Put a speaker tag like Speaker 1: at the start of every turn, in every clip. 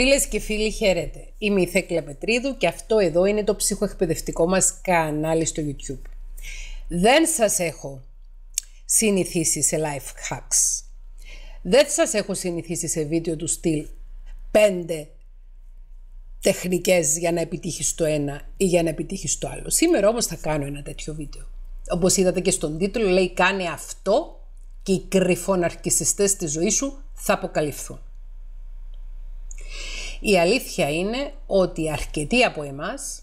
Speaker 1: Φίλες και φίλοι χαίρετε, είμαι η Θέκλα Πετρίδου και αυτό εδώ είναι το ψυχοεκπαιδευτικό μας κανάλι στο YouTube. Δεν σας έχω συνηθίσει σε life hacks. Δεν σας έχω συνηθίσει σε βίντεο του στυλ 5 τεχνικές για να επιτύχεις το ένα ή για να επιτύχεις το άλλο. Σήμερα όμως θα κάνω ένα τέτοιο βίντεο. Όπως είδατε και στον τίτλο λέει κάνε αυτό και οι κρυφοναρκιστέ τη ζωή σου θα αποκαλυφθούν. Η αλήθεια είναι ότι αρκετοί από εμάς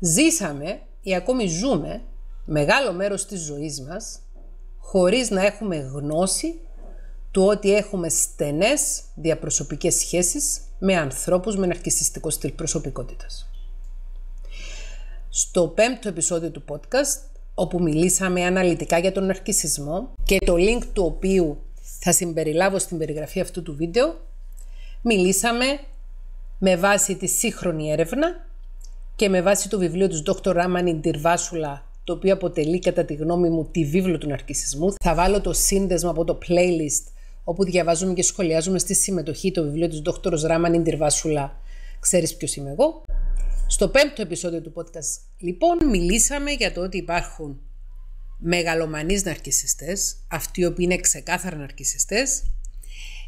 Speaker 1: ζήσαμε ή ακόμη ζούμε μεγάλο μέρος της ζωής μας χωρίς να έχουμε γνώση του ότι έχουμε στενές διαπροσωπικές σχέσεις με ανθρώπους με ναρκισιστικό στυλ προσωπικότητας. Στο πέμπτο επεισόδιο του podcast, όπου μιλήσαμε αναλυτικά για τον ναρκισισμό και το link του οποίου θα συμπεριλάβω στην περιγραφή αυτού του βίντεο, μιλήσαμε με βάση τη σύγχρονη έρευνα και με βάση το βιβλίο του Dr. Ράμανι Indirvasula, το οποίο αποτελεί κατά τη γνώμη μου τη βίβλο του ναρκισισμού. Θα βάλω το σύνδεσμο από το playlist όπου διαβάζουμε και σχολιάζουμε στη συμμετοχή το βιβλίο του Dr. Ράμανι Indirvasula. Ξέρεις ποιος είμαι εγώ. Στο πέμπτο επεισόδιο του podcast λοιπόν μιλήσαμε για το ότι υπάρχουν μεγαλομανείς ναρκισιστές, αυτοί οι οποίοι είναι ξεκάθαρα ναρκισιστές,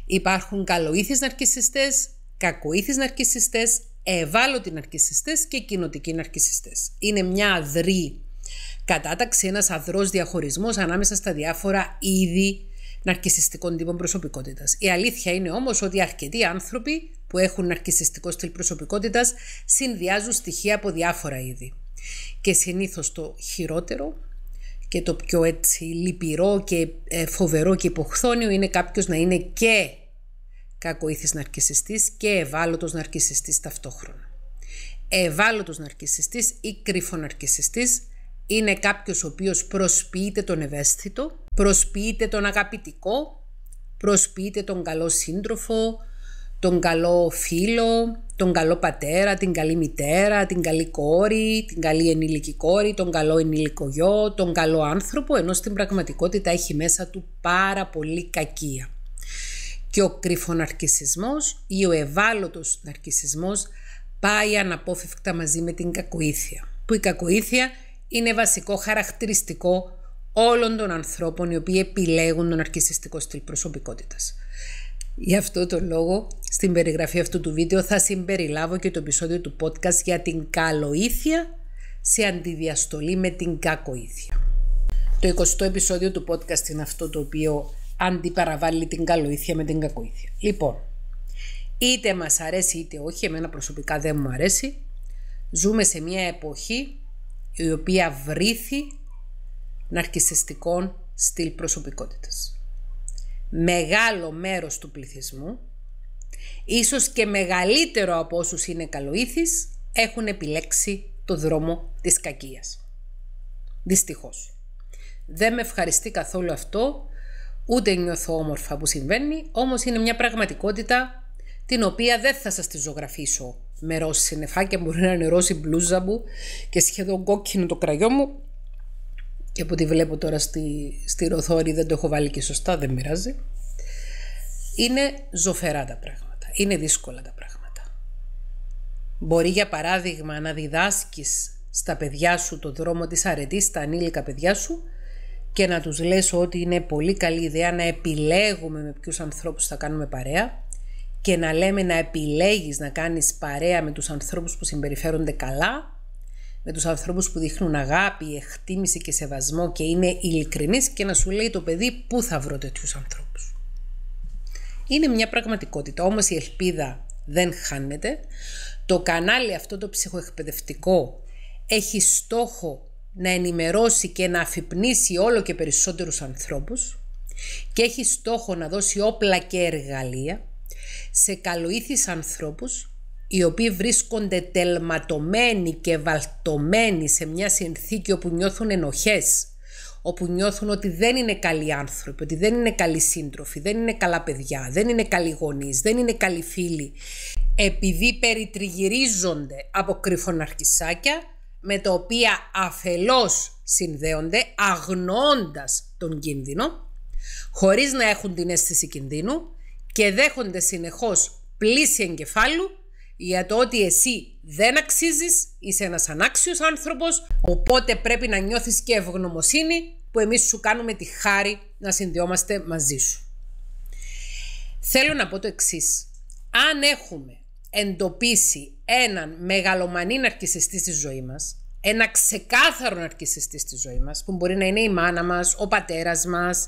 Speaker 1: Υπάρχουν καλοήθεις ναρκισιστές, κακοήθεις ναρκισιστές, ευάλωτοι ναρκισιστές και κοινοτικοί ναρκισιστές. Είναι μια αδρή κατάταξη, ένας αδρός διαχωρισμός ανάμεσα στα διάφορα είδη ναρκισιστικών τύπων προσωπικότητας. Η αλήθεια είναι όμως ότι αρκετοί άνθρωποι που έχουν ναρκισιστικό στυλ προσωπικότητας συνδυάζουν στοιχεία από διάφορα είδη. Και συνήθως το χειρότερο και το πιο έτσι λυπηρό και ε, φοβερό και υποχθόνιο είναι κάποιος να είναι και κακοήθης ναρκισιστής και ευάλωτος ναρκισιστής ταυτόχρονα. Ευάλωτος ναρκισιστής ή ναρκισσιστής είναι κάποιος ο οποίος προσποιείται τον ευαίσθητο, προσποιείται τον αγαπητικό, προσποιείται τον καλό σύντροφο, τον καλό φίλο, τον καλό πατέρα, την καλή μητέρα, την καλή κόρη, την καλή ενήλικη κόρη, τον καλό ενήλικο γιο, τον καλό άνθρωπο, ενώ στην πραγματικότητα έχει μέσα του πάρα πολύ κακία. Και ο κρυφοναρκισισμός ή ο ευάλωτος ναρκισισμός πάει αναπόφευκτα μαζί με την κακοήθεια, που η κακοήθεια είναι βασικό χαρακτηριστικό όλων των ανθρώπων οι οποίοι επιλέγουν τον αρκισιστικό στυλ προσωπικότητας. Γι' αυτό το λόγο στην περιγραφή αυτού του βίντεο θα συμπεριλάβω και το επεισόδιο του podcast για την καλοήθεια σε αντιδιαστολή με την κακοήθεια. Το 20ο επεισόδιο του podcast είναι αυτό το οποίο αντιπαραβάλλει την καλοήθεια με την κακοήθεια. Λοιπόν, είτε μας αρέσει είτε όχι, εμένα προσωπικά δεν μου αρέσει, ζούμε σε μια εποχή η οποία βρήθη ναρκισιστικών στυλ προσωπικότητας μεγάλο μέρος του πληθυσμού, ίσως και μεγαλύτερο από όσους είναι καλοήθης, έχουν επιλέξει το δρόμο της κακίας. Δυστυχώς. Δεν με ευχαριστεί καθόλου αυτό, ούτε νιώθω όμορφα που συμβαίνει, όμως είναι μια πραγματικότητα την οποία δεν θα σας τη ζωγραφίσω με ρώση συννεφάκια, μπορεί να είναι μπλούζα μου και σχεδόν κόκκινο το κραγιό μου και από ό,τι βλέπω τώρα στη, ροθόρη δεν το έχω βάλει και σωστά, δεν μοιράζει. Είναι ζωφερά τα πράγματα, είναι δύσκολα τα πράγματα. Μπορεί για παράδειγμα να διδάσκεις στα παιδιά σου το δρόμο της αρετής, στα ανήλικα παιδιά σου και να τους λες ότι είναι πολύ καλή ιδέα να επιλέγουμε με ποιους ανθρώπους θα κάνουμε παρέα και να λέμε να επιλέγεις να κάνεις παρέα με τους ανθρώπους που συμπεριφέρονται καλά με τους ανθρώπους που δείχνουν αγάπη, εκτίμηση και σεβασμό και είναι ειλικρινής και να σου λέει το παιδί πού θα βρω τέτοιους ανθρώπους. Είναι μια πραγματικότητα, όμως η ελπίδα δεν χάνεται. Το κανάλι αυτό το ψυχοεκπαιδευτικό έχει στόχο να ενημερώσει και να αφυπνίσει όλο και περισσότερους ανθρώπους και έχει στόχο να δώσει όπλα και εργαλεία σε καλοήθης ανθρώπους οι οποίοι βρίσκονται τελματωμένοι και βαλτωμένοι σε μια συνθήκη όπου νιώθουν ενοχές, όπου νιώθουν ότι δεν είναι καλοί άνθρωποι, ότι δεν είναι καλοί σύντροφοι, δεν είναι καλά παιδιά, δεν είναι καλοί γονείς, δεν είναι καλοί φίλοι, επειδή περιτριγυρίζονται από κρυφοναρκισάκια με τα οποία αφελώς συνδέονται, αγνώντας τον κίνδυνο, χωρίς να έχουν την αίσθηση κινδύνου και δέχονται συνεχώς πλήση εγκεφάλου για το ότι εσύ δεν αξίζεις, είσαι ένας ανάξιος άνθρωπος, οπότε πρέπει να νιώθεις και ευγνωμοσύνη που εμείς σου κάνουμε τη χάρη να συνδυόμαστε μαζί σου. Θέλω να πω το εξής. Αν έχουμε εντοπίσει έναν μεγαλομανή ναρκισιστή στη ζωή μας, ένα ξεκάθαρο ναρκισιστή στη ζωή μας, που μπορεί να είναι η μάνα μας, ο πατέρας μας,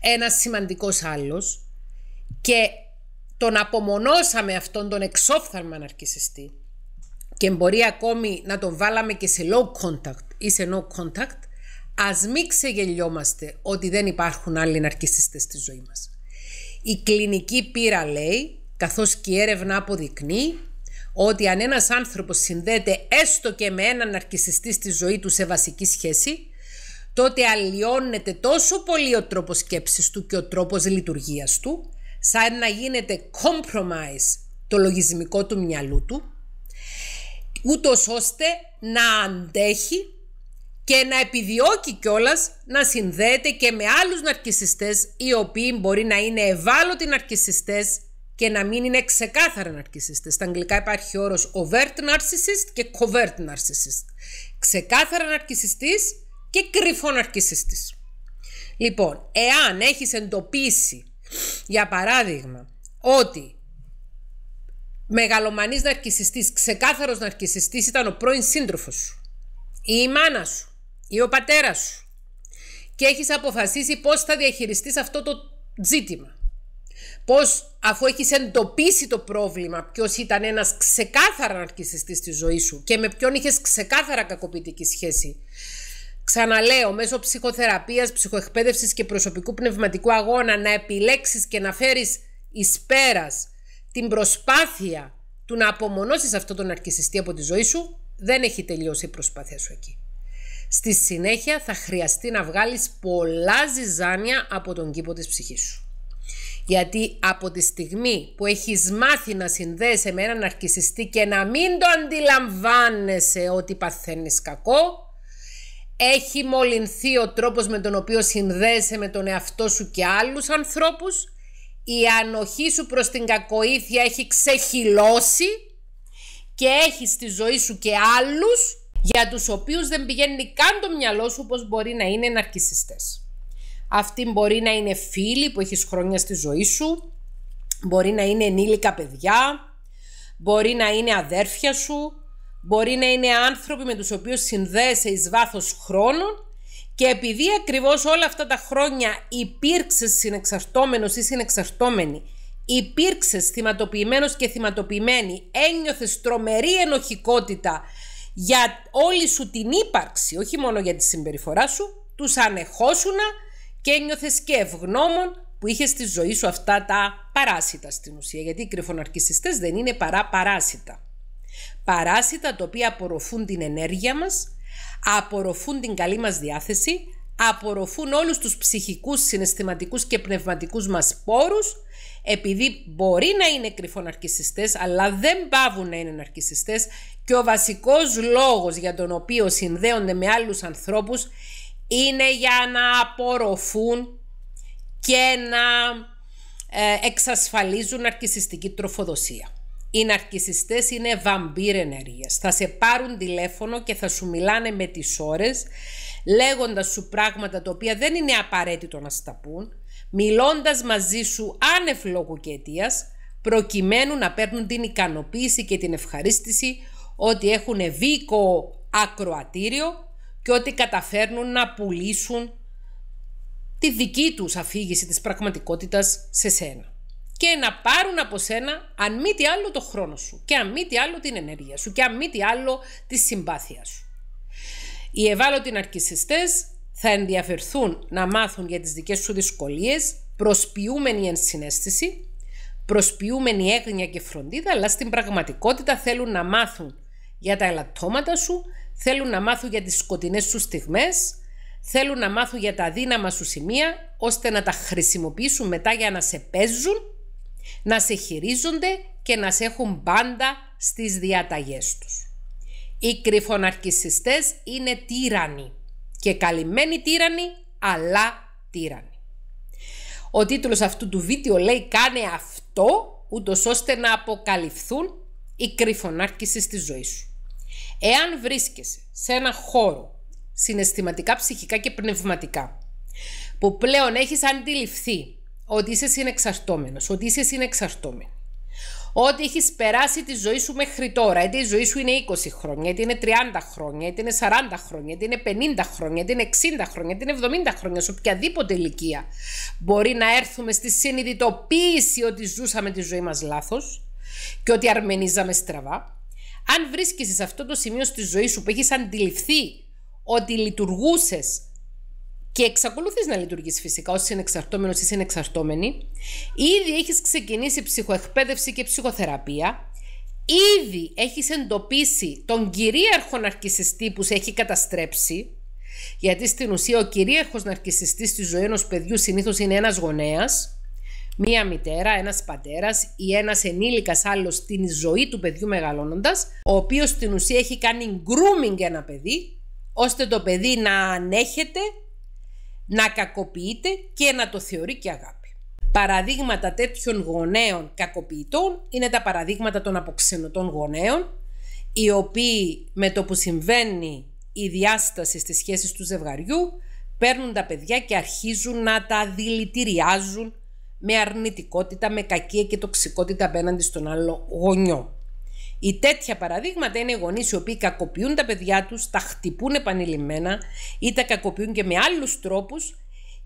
Speaker 1: ένας σημαντικός άλλος, και τον απομονώσαμε αυτόν τον εξόφθαρμα ναρκισιστή και μπορεί ακόμη να τον βάλαμε και σε low contact ή σε no contact, ας μην ξεγελιόμαστε ότι δεν υπάρχουν άλλοι ναρκισιστές στη ζωή μας. Η κλινική πείρα λέει, καθώς και η έρευνα αποδεικνύει, ότι αν ένας άνθρωπος συνδέεται έστω και με έναν ναρκιστή στη ζωή του σε βασική σχέση, τότε αλλοιώνεται τόσο πολύ ο τρόπος σκέψης του και ο τρόπος λειτουργίας του, σαν να γίνεται compromise το λογισμικό του μυαλού του, ούτως ώστε να αντέχει και να επιδιώκει κιόλας να συνδέεται και με άλλους ναρκισιστές οι οποίοι μπορεί να είναι ευάλωτοι ναρκισιστές και να μην είναι ξεκάθαρα ναρκισιστές. Στα αγγλικά υπάρχει όρος overt narcissist και covert narcissist. Ξεκάθαρα ναρκισιστής και κρυφό ναρκισιστής. Λοιπόν, εάν έχεις εντοπίσει για παράδειγμα, ότι μεγαλομανής ναρκισιστής, ξεκάθαρος ναρκισιστής ήταν ο πρώην σύντροφος σου, ή η μάνα σου, ή ο πατέρας σου και έχεις αποφασίσει πώς θα διαχειριστείς αυτό το ζήτημα. Πώς αφού έχεις εντοπίσει το πρόβλημα ποιος ήταν ένας ξεκάθαρα ναρκισιστής στη ζωή σου και με ποιον είχες ξεκάθαρα κακοποιητική σχέση Ξαναλέω, μέσω ψυχοθεραπείας, ψυχοεκπαίδευσης και προσωπικού πνευματικού αγώνα να επιλέξεις και να φέρεις εις πέρας την προσπάθεια του να απομονώσεις αυτό τον αρκισιστή από τη ζωή σου, δεν έχει τελειώσει η προσπάθεια σου εκεί. Στη συνέχεια θα χρειαστεί να βγάλεις πολλά ζυζάνια από τον κήπο της ψυχής σου. Γιατί από τη στιγμή που έχεις μάθει να συνδέεσαι με έναν αρκισιστή και να μην το αντιλαμβάνεσαι ότι παθαίνεις κακό, έχει μολυνθεί ο τρόπος με τον οποίο συνδέεσαι με τον εαυτό σου και άλλους ανθρώπους, η ανοχή σου προς την κακοήθεια έχει ξεχυλώσει και έχεις στη ζωή σου και άλλους για τους οποίους δεν πηγαίνει καν το μυαλό σου όπως μπορεί να είναι ναρκισιστές. Αυτή μπορεί να είναι φίλοι που έχεις χρόνια στη ζωή σου, μπορεί να είναι ενήλικα παιδιά, μπορεί να είναι αδέρφια σου, Μπορεί να είναι άνθρωποι με τους οποίους συνδέεσαι εις βάθος χρόνων και επειδή ακριβώς όλα αυτά τα χρόνια υπήρξες συνεξαρτώμενος ή συνεξαρτώμενη, υπήρξες θυματοποιημένος και θυματοποιημένη, ένιωθες τρομερή ενοχικότητα για όλη σου την ύπαρξη, όχι μόνο για τη συμπεριφορά σου, τους ανεχόσουνα και ένιωθες και ευγνώμων που είχες στη ζωή σου αυτά τα παράσιτα στην ουσία, γιατί οι κρυφοναρκισιστές δεν είναι παρά παράσιτα παράσιτα τα οποία απορροφούν την ενέργεια μας, απορροφούν την καλή μας διάθεση, απορροφούν όλους τους ψυχικούς, συναισθηματικούς και πνευματικούς μας πόρους, επειδή μπορεί να είναι κρυφό αλλά δεν πάβουν να είναι ναρκισιστές και ο βασικός λόγος για τον οποίο συνδέονται με άλλους ανθρώπους είναι για να απορροφούν και να ε, εξασφαλίζουν ναρκισιστική τροφοδοσία. Οι ναρκισιστές είναι βαμπύρ ενέργειας. Θα σε πάρουν τηλέφωνο και θα σου μιλάνε με τις ώρες, λέγοντας σου πράγματα τα οποία δεν είναι απαραίτητο να στα πούν, μιλώντας μαζί σου άνευ λόγου και αιτίας, προκειμένου να παίρνουν την ικανοποίηση και την ευχαρίστηση ότι έχουν βίκο ακροατήριο και ότι καταφέρνουν να πουλήσουν τη δική τους αφήγηση της πραγματικότητας σε σένα και να πάρουν από σένα, αν μη τι άλλο, το χρόνο σου και αν μη τι άλλο την ενέργεια σου και αν μη τι άλλο τη συμπάθεια σου. Οι ευάλωτοι ναρκισιστές θα ενδιαφερθούν να μάθουν για τις δικές σου δυσκολίες προσποιούμενη ενσυναίσθηση, προσποιούμενη έγνοια και φροντίδα, αλλά στην πραγματικότητα θέλουν να μάθουν για τα ελαττώματα σου, θέλουν να μάθουν για τις σκοτεινές σου στιγμές, θέλουν να μάθουν για τα δύναμα σου σημεία, ώστε να τα χρησιμοποιήσουν μετά για να σε παίζουν να σε χειρίζονται και να σε έχουν πάντα στις διαταγές τους. Οι κρυφοναρκισιστές είναι τύρανοι και καλυμμένοι τύρανοι, αλλά τύρανοι. Ο τίτλος αυτού του βίντεο λέει «Κάνε αυτό» ούτως ώστε να αποκαλυφθούν οι κρυφονάρκησεις της ζωής σου. Εάν βρίσκεσαι σε ένα χώρο συναισθηματικά, ψυχικά και πνευματικά που πλέον έχεις αντιληφθεί ότι είσαι συνεξαρτώμενος, ότι είσαι Ότι έχεις περάσει τη ζωή σου μέχρι τώρα, είτε η ζωή σου είναι 20 χρόνια, είτε είναι 30 χρόνια, είτε είναι 40 χρόνια, είτε είναι 50 χρόνια, είτε είναι 60 χρόνια, είτε είναι 70 χρόνια, σε οποιαδήποτε ηλικία. Μπορεί να έρθουμε στη συνειδητοποίηση ότι ζούσαμε τη ζωή μας λάθος και ότι αρμενίζαμε στραβά. Αν βρίσκεσαι σε αυτό το σημείο στη ζωή σου που έχεις αντιληφθεί ότι λειτουργούσες και εξακολουθείς να λειτουργείς φυσικά ω συνεξαρτώμενο ή συνεξαρτώμενη. Ήδη έχεις ξεκινήσει ψυχοεκπαίδευση και ψυχοθεραπεία. Ήδη έχεις εντοπίσει τον κυρίαρχο ναρκισιστή που σε έχει καταστρέψει. Γιατί στην ουσία ο κυρίαρχος ναρκιστή στη ζωή ενός παιδιού συνήθως είναι ένας γονέας. μία μητέρα, ένας πατέρας ή ένας ενήλικας άλλος στην ζωή του παιδιού μεγαλώνοντας, ο οποίος στην ουσία έχει κάνει grooming ένα παιδί, ώστε το παιδί να ανέχεται να κακοποιείται και να το θεωρεί και αγάπη. Παραδείγματα τέτοιων γονέων κακοποιητών είναι τα παραδείγματα των αποξενωτών γονέων, οι οποίοι με το που συμβαίνει η διάσταση στις σχέσεις του ζευγαριού, παίρνουν τα παιδιά και αρχίζουν να τα δηλητηριάζουν με αρνητικότητα, με κακία και τοξικότητα απέναντι στον άλλο γονιό. Οι τέτοια παραδείγματα είναι οι γονείς οι οποίοι κακοποιούν τα παιδιά τους, τα χτυπούν επανειλημμένα ή τα κακοποιούν και με άλλους τρόπους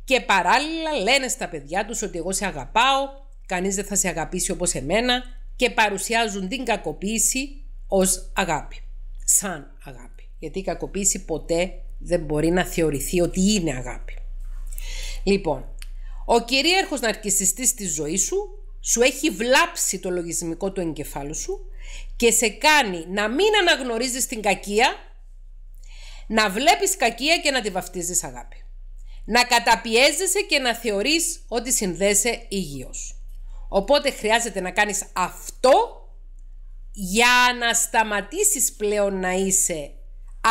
Speaker 1: και παράλληλα λένε στα παιδιά τους ότι εγώ σε αγαπάω, κανείς δεν θα σε αγαπήσει όπως εμένα και παρουσιάζουν την κακοποίηση ως αγάπη. Σαν αγάπη. Γιατί η κακοποίηση ποτέ δεν μπορεί να θεωρηθεί ότι είναι αγάπη. Λοιπόν, ο κυρίαρχος ναρκισιστής της ζωής σου σου έχει βλάψει το λογισμικό του εγκεφάλου σου και σε κάνει να μην αναγνωρίζεις την κακία, να βλέπεις κακία και να τη βαφτίζεις αγάπη. Να καταπιέζεσαι και να θεωρείς ότι συνδέσαι υγιώς. Οπότε χρειάζεται να κάνεις αυτό για να σταματήσεις πλέον να είσαι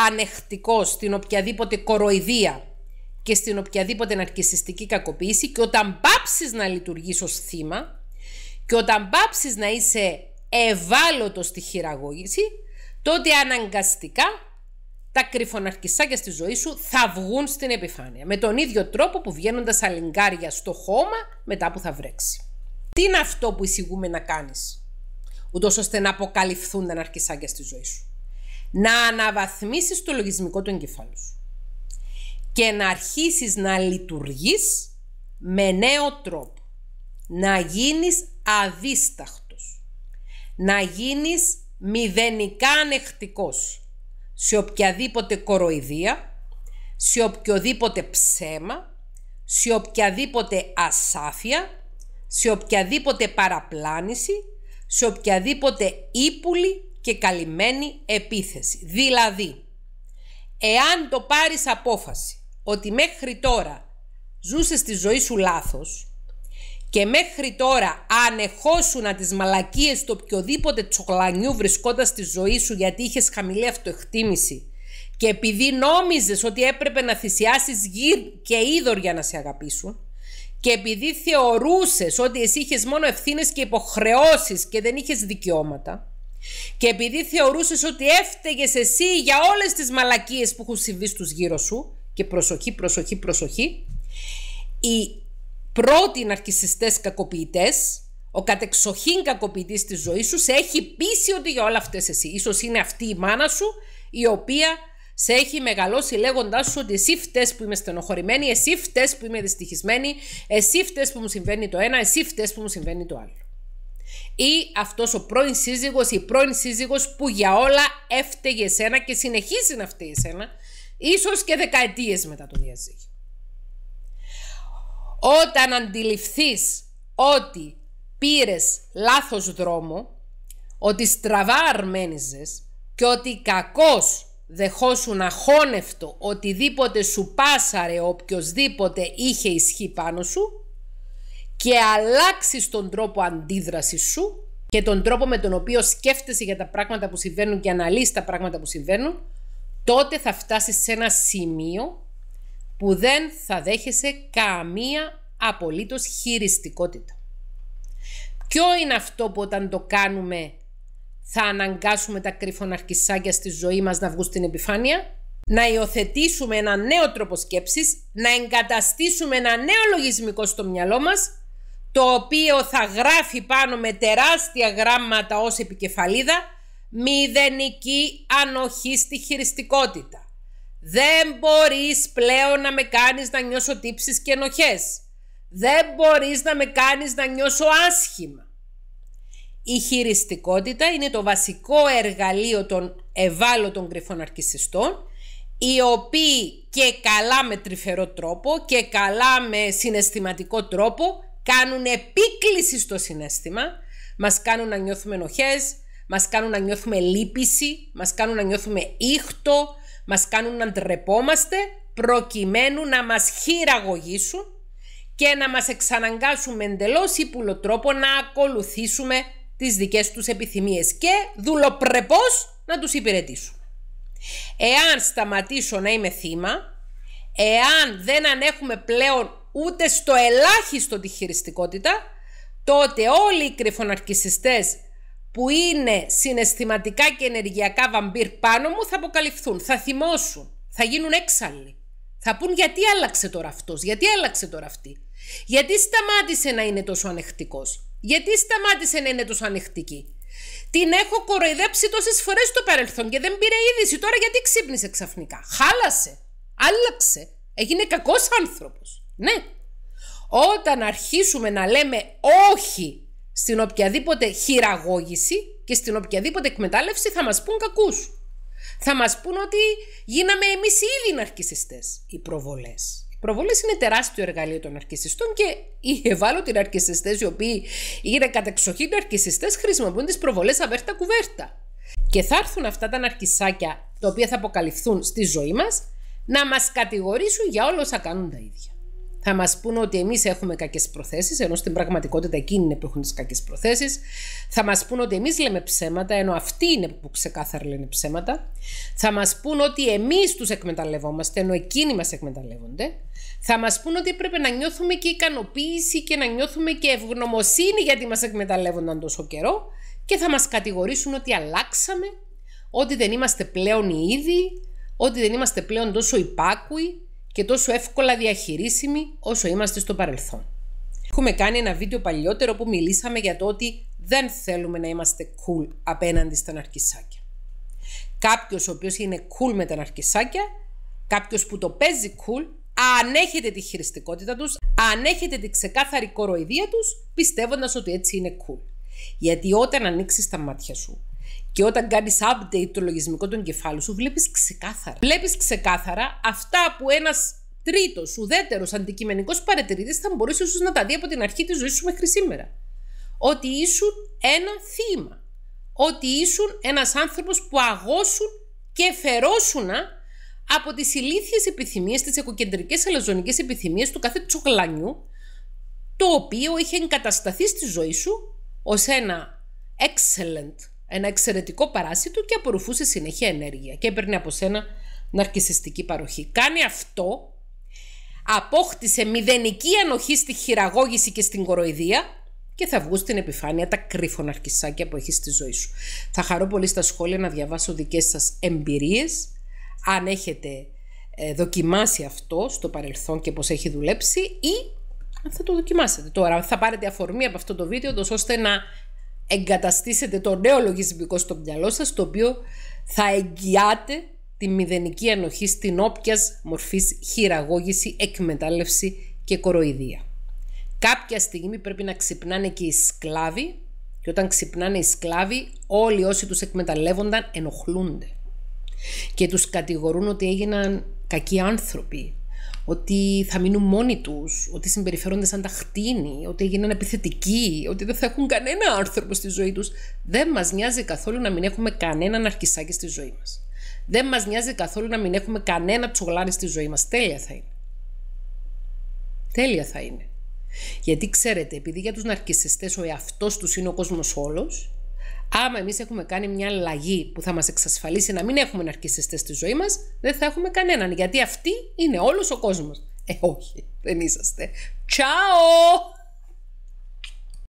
Speaker 1: ανεχτικός στην οποιαδήποτε κοροϊδία και στην οποιαδήποτε ναρκισιστική κακοποίηση και όταν πάψεις να λειτουργείς ως θύμα και όταν πάψεις να είσαι ευάλωτο στη χειραγώγηση, τότε αναγκαστικά τα κρυφοναρκισάκια στη ζωή σου θα βγουν στην επιφάνεια. Με τον ίδιο τρόπο που βγαίνουν τα στο χώμα μετά που θα βρέξει. Τι είναι αυτό που εισηγούμε να κάνεις, ούτως ώστε να αποκαλυφθούν τα ναρκισάκια στη ζωή σου. Να αναβαθμίσεις το λογισμικό του εγκεφάλου σου και να αρχίσεις να λειτουργείς με νέο τρόπο. Να γίνεις αδίσταχτος να γίνεις μηδενικά ανεκτικός σε οποιαδήποτε κοροϊδία, σε οποιοδήποτε ψέμα, σε οποιαδήποτε ασάφεια, σε οποιαδήποτε παραπλάνηση, σε οποιαδήποτε ύπουλη και καλυμμένη επίθεση. Δηλαδή, εάν το πάρεις απόφαση ότι μέχρι τώρα ζούσες τη ζωή σου λάθος, και μέχρι τώρα ανεχόσουνα τις μαλακίες του οποιοδήποτε τσοκλανιού βρισκόταν στη ζωή σου γιατί είχες χαμηλή αυτοεκτίμηση και επειδή νόμιζες ότι έπρεπε να θυσιάσεις γύρ και είδωρ για να σε αγαπήσουν και επειδή θεωρούσες ότι εσύ είχες μόνο ευθύνες και υποχρεώσεις και δεν είχες δικαιώματα και επειδή θεωρούσες ότι έφταιγες εσύ για όλες τις μαλακίες που έχουν συμβεί στους γύρω σου και προσοχή, προσοχή, προσοχή η πρώτοι ναρκισιστές κακοποιητές, ο κατεξοχήν κακοποιητής της ζωής σου σε έχει πείσει ότι για όλα αυτές εσύ. Ίσως είναι αυτή η μάνα σου η οποία σε έχει μεγαλώσει λέγοντάς σου ότι εσύ φταίς που είμαι στενοχωρημένη, εσύ φταίς που είμαι δυστυχισμένη, εσύ φταίς που μου συμβαίνει το ένα, εσύ φταίς που μου συμβαίνει το άλλο. Ή αυτός ο πρώην σύζυγος ή πρώην σύζυγος που για όλα έφταιγε εσένα και συνεχίζει να φταίει εσένα, ίσως και δεκαετίες μετά το διαζύγιο. Όταν αντιληφθείς ότι πήρες λάθος δρόμο, ότι στραβά αρμένιζες και ότι κακός δεχόσουν αχώνευτο οτιδήποτε σου πάσαρε οποιοδήποτε είχε ισχύ πάνω σου και αλλάξεις τον τρόπο αντίδρασης σου και τον τρόπο με τον οποίο σκέφτεσαι για τα πράγματα που συμβαίνουν και αναλύσεις τα πράγματα που συμβαίνουν, τότε θα φτάσεις σε ένα σημείο που δεν θα δέχεσαι καμία απολύτως χειριστικότητα. Ποιο είναι αυτό που όταν το κάνουμε θα αναγκάσουμε τα κρυφοναρκισάκια στη ζωή μας να βγουν στην επιφάνεια. Να υιοθετήσουμε ένα νέο τρόπο σκέψης, να εγκαταστήσουμε ένα νέο λογισμικό στο μυαλό μας, το οποίο θα γράφει πάνω με τεράστια γράμματα ως επικεφαλίδα μηδενική ανοχή στη χειριστικότητα. Δεν μπορείς πλέον να με κάνεις να νιώσω τύψεις και ενοχές. Δεν μπορείς να με κάνεις να νιώσω άσχημα. Η χειριστικότητα είναι το βασικό εργαλείο των ευάλωτων κρυφών αρκισιστών, οι οποίοι και καλά με τρυφερό τρόπο και καλά με συναισθηματικό τρόπο κάνουν επίκληση στο συνέστημα, μας κάνουν να νιώθουμε ενοχές, μας κάνουν να νιώθουμε λύπηση, μας κάνουν να νιώθουμε ήχτο, μας κάνουν να ντρεπόμαστε προκειμένου να μας χειραγωγήσουν και να μας εξαναγκάσουν με εντελώς ύπουλο τρόπο να ακολουθήσουμε τις δικές τους επιθυμίες και δουλοπρεπώς να τους υπηρετήσουμε. Εάν σταματήσω να είμαι θύμα, εάν δεν ανέχουμε πλέον ούτε στο ελάχιστο τη χειριστικότητα, τότε όλοι οι κρυφοναρκισιστές που είναι συναισθηματικά και ενεργειακά βαμπύρ πάνω μου θα αποκαλυφθούν, θα θυμώσουν, θα γίνουν έξαλλοι. Θα πούν γιατί άλλαξε τώρα αυτός, γιατί άλλαξε τώρα αυτή. Γιατί σταμάτησε να είναι τόσο ανεκτικός. Γιατί σταμάτησε να είναι τόσο ανεκτική. Την έχω κοροϊδέψει τόσες φορές στο παρελθόν και δεν πήρε είδηση τώρα γιατί ξύπνησε ξαφνικά. Χάλασε, άλλαξε, έγινε κακός άνθρωπος. Ναι. Όταν αρχίσουμε να λέμε όχι στην οποιαδήποτε χειραγώγηση και στην οποιαδήποτε εκμετάλλευση θα μας πούν κακούς. Θα μας πούν ότι γίναμε εμείς οι ίδιοι ναρκισιστές, οι προβολές. Οι προβολές είναι τεράστιο εργαλείο των ναρκισιστών και οι ευάλωτοι ναρκισιστές, οι οποίοι είναι κατεξοχήν ναρκισιστές, χρησιμοποιούν τις προβολές αβέρτα κουβέρτα. Και θα έρθουν αυτά τα ναρκισάκια, τα οποία θα αποκαλυφθούν στη ζωή μας, να μας κατηγορήσουν για όλα όσα κάνουν τα ίδια θα μας πούν ότι εμείς έχουμε κακές προθέσεις, ενώ στην πραγματικότητα εκείνοι είναι που έχουν τις κακές προθέσεις. Θα μας πούν ότι εμείς λέμε ψέματα, ενώ αυτοί είναι που ξεκάθαρα λένε ψέματα. Θα μας πούν ότι εμείς τους εκμεταλλευόμαστε, ενώ εκείνοι μας εκμεταλλεύονται. Θα μας πούν ότι έπρεπε να νιώθουμε και ικανοποίηση και να νιώθουμε και ευγνωμοσύνη γιατί μας εκμεταλλεύονταν τόσο καιρό. Και θα μας κατηγορήσουν ότι αλλάξαμε, ότι δεν είμαστε πλέον οι ίδιοι, ότι δεν είμαστε πλέον τόσο υπάκουοι, και τόσο εύκολα διαχειρίσιμη όσο είμαστε στο παρελθόν. Έχουμε κάνει ένα βίντεο παλιότερο που μιλήσαμε για το ότι δεν θέλουμε να είμαστε cool απέναντι στα ναρκισάκια. Κάποιος ο οποίος είναι cool με τα ναρκισάκια, κάποιος που το παίζει cool, ανέχεται τη χειριστικότητα τους, ανέχεται τη ξεκάθαρη κοροϊδία τους, πιστεύοντας ότι έτσι είναι cool. Γιατί όταν ανοίξεις τα μάτια σου και όταν κάνεις update το λογισμικό του εγκεφάλου σου, βλέπεις ξεκάθαρα. Βλέπεις ξεκάθαρα αυτά που ένας τρίτος, ουδέτερος, αντικειμενικός παρατηρήτη θα μπορούσε ίσως να τα δει από την αρχή της ζωής σου μέχρι σήμερα. Ότι ήσουν ένα θύμα. Ότι ήσουν ένας άνθρωπος που αγώσουν και φερόσουν από τις ηλίθιες επιθυμίες, τις εκοκεντρικές αλαζονικές επιθυμίες του κάθε τσοκλανιού, το οποίο είχε εγκατασταθεί στη ζωή σου ως ένα excellent ένα εξαιρετικό παράσιτο και απορροφούσε συνεχεία ενέργεια και έπαιρνε από σένα ναρκισιστική παροχή. Κάνει αυτό, απόκτησε μηδενική ανοχή στη χειραγώγηση και στην κοροϊδία και θα βγουν στην επιφάνεια τα αρκισάκια που έχεις στη ζωή σου. Θα χαρώ πολύ στα σχόλια να διαβάσω δικές σας εμπειρίες, αν έχετε ε, δοκιμάσει αυτό στο παρελθόν και πώς έχει δουλέψει ή αν θα το δοκιμάσετε. Τώρα θα πάρετε αφορμή από αυτό το βίντεο, ώστε να εγκαταστήσετε το νέο λογισμικό στο μυαλό σας το οποίο θα εγγυάται τη μηδενική ενοχή στην όποια μορφής χειραγώγηση, εκμετάλλευση και κοροϊδία. Κάποια στιγμή πρέπει να ξυπνάνε και οι σκλάβοι και όταν ξυπνάνε οι σκλάβοι όλοι όσοι τους εκμεταλλεύονταν ενοχλούνται και τους κατηγορούν ότι έγιναν κακοί άνθρωποι ότι θα μείνουν μόνοι τους, ότι συμπεριφέρονται σαν τα χτίνη, ότι έγιναν επιθετικοί, ότι δεν θα έχουν κανένα άνθρωπο στη ζωή τους. Δεν μας νοιάζει καθόλου να μην έχουμε κανέναν αρκισάκι στη ζωή μας. Δεν μας νοιάζει καθόλου να μην έχουμε κανένα τσογλάρι στη ζωή μας. Τέλεια θα είναι. Τέλεια θα είναι. Γιατί ξέρετε, επειδή για τους ναρκιστέ ο εαυτός τους είναι ο κόσμος όλος, Άμα εμείς έχουμε κάνει μια αλλαγή που θα μας εξασφαλίσει να μην έχουμε ναρκιστές στη ζωή μας, δεν θα έχουμε κανέναν. Γιατί αυτή είναι όλος ο κόσμος. Ε, όχι, δεν είσαστε. Τσαο!